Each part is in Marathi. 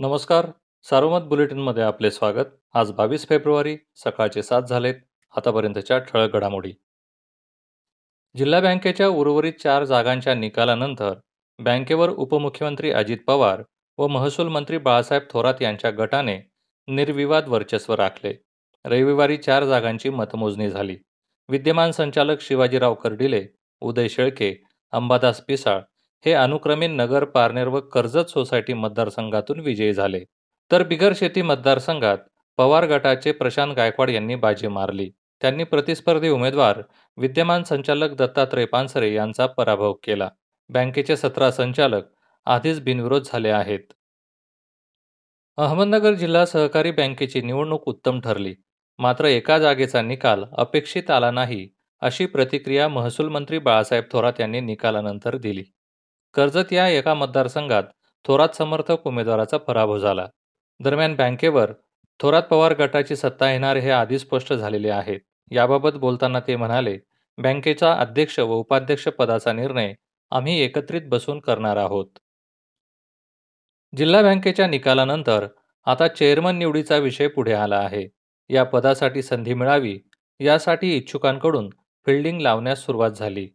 नमस्कार सार्वमत बुलेटिनमध्ये आपले स्वागत आज बावीस फेब्रुवारी सकाळचे सात झालेत आतापर्यंतच्या ठळक घडामोडी जिल्हा बँकेच्या उर्वरित चार जागांच्या निकालानंतर बँकेवर उपमुख्यमंत्री अजित पवार व महसूल मंत्री बाळासाहेब थोरात यांच्या गटाने निर्विवाद वर्चस्व राखले रविवारी चार जागांची मतमोजणी झाली विद्यमान संचालक शिवाजीराव कर्डिले उदय शेळके अंबादास पिसाळ हे अनुक्रमे नगर पारनेर व कर्जत सोसायटी मतदारसंघातून विजयी झाले तर बिगर शेती मतदारसंघात पवार गटाचे प्रशांत गायकवाड यांनी बाजी मारली त्यांनी प्रतिस्पर्धी उमेदवार विद्यमान संचालक दत्तात्रय पानसरे यांचा पराभव केला बँकेचे सतरा संचालक आधीच बिनविरोध झाले आहेत अहमदनगर जिल्हा सहकारी बँकेची निवडणूक उत्तम ठरली मात्र एका जागेचा निकाल अपेक्षित आला नाही अशी प्रतिक्रिया महसूल मंत्री बाळासाहेब थोरात यांनी निकालानंतर दिली कर्जत या एका मतदारसंघात थोरात समर्थक उमेदवाराचा पराभव झाला दरम्यान बँकेवर थोरात पवार गटाची सत्ता येणार हे आधी स्पष्ट झालेले आहे याबाबत बोलताना ते म्हणाले बँकेचा अध्यक्ष व उपाध्यक्ष पदाचा निर्णय आम्ही एकत्रित बसून करणार आहोत जिल्हा बँकेच्या निकालानंतर आता चेअरमन निवडीचा विषय पुढे आला आहे या पदासाठी संधी मिळावी यासाठी इच्छुकांकडून फिल्डिंग लावण्यास सुरुवात झाली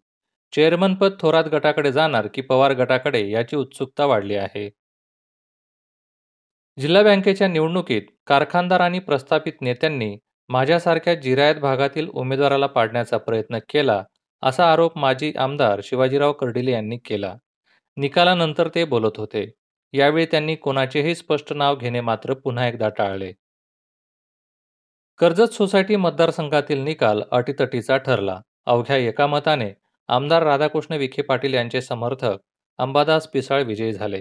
चेअरमनपद थोरात गटाकडे जाणार की पवार गटाकडे याची उत्सुकता वाढली आहे जिल्हा बँकेच्या निवडणुकीत कारखानदार आणि प्रस्थापित नेत्यांनी माझ्यासारख्या जिरायत भागातील उमेदवाराला पाडण्याचा प्रयत्न केला असा आरोप माजी आमदार शिवाजीराव कर्डिले यांनी केला निकालानंतर ते बोलत होते यावेळी त्यांनी कोणाचेही स्पष्ट नाव घेणे मात्र पुन्हा एकदा टाळले कर्जत सोसायटी मतदारसंघातील निकाल अटीतटीचा ठरला अवघ्या एका मताने आमदार राधाकृष्ण विखे पाटील यांचे समर्थक अंबादास पिसाळ विजयी झाले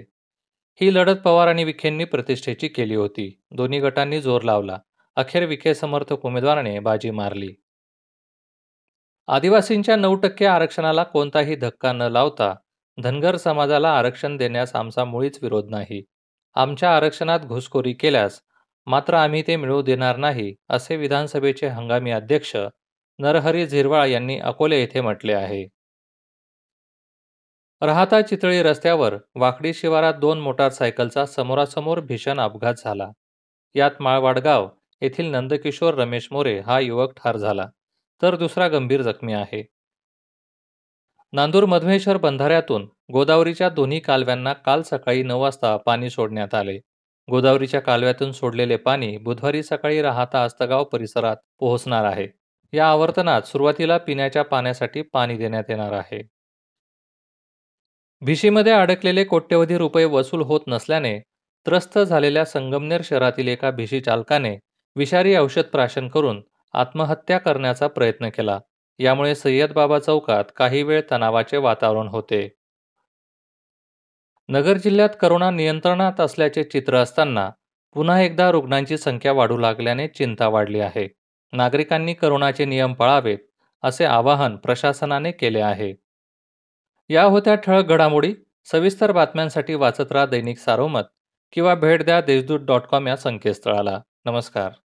ही लढत पवार आणि विखेंनी प्रतिष्ठेची केली होती दोन्ही गटांनी जोर लावला अखेर विखे समर्थक उमेदवाराने बाजी मारली आदिवासींच्या नऊ टक्के आरक्षणाला कोणताही धक्का न लावता धनगर समाजाला आरक्षण देण्यास आमचा मुळीच विरोध नाही आमच्या आरक्षणात घुसखोरी केल्यास मात्र आम्ही ते मिळवू देणार नाही असे विधानसभेचे हंगामी अध्यक्ष नरहरी झिरवाळ यांनी अकोले येथे म्हटले आहे राहता चितळी रस्त्यावर वाकडी शिवारात दोन मोटारसायकलचा समोरासमोर भीषण अपघात झाला यात माळवाडगाव येथील नंदकिशोर रमेश मोरे हा युवक ठार झाला तर दुसरा गंभीर जखमी आहे नांदूर मधमेश्वर बंधाऱ्यातून गोदावरीच्या दोन्ही कालव्यांना काल सकाळी नऊ वाजता पाणी सोडण्यात आले गोदावरीच्या कालव्यातून सोडलेले पाणी बुधवारी सकाळी राहता अस्तगाव परिसरात पोहोचणार आहे या आवर्तनात सुरुवातीला पिण्याच्या पाण्यासाठी पाणी देण्यात येणार आहे भिशीमध्ये अडकलेले कोट्यवधी रुपये वसूल होत नसल्याने त्रस्त झालेल्या संगमनेर शहरातील एका भिशी चालकाने विषारी औषध प्राशन करून आत्महत्या करण्याचा प्रयत्न केला यामुळे सय्यद बाबा चौकात काही वेळ तणावाचे वातावरण होते नगर जिल्ह्यात करोना नियंत्रणात असल्याचे चित्र असताना पुन्हा एकदा रुग्णांची संख्या वाढू लागल्याने चिंता वाढली आहे नागरिकांनी करोनाचे नियम पाळावेत असे आवाहन प्रशासनाने केले आहे या होत्या ठळक घडामोडी सविस्तर बातम्यांसाठी वाचत राहा दैनिक सारोमत किंवा भेट द्या देशदूत डॉट कॉम या संकेतस्थळाला नमस्कार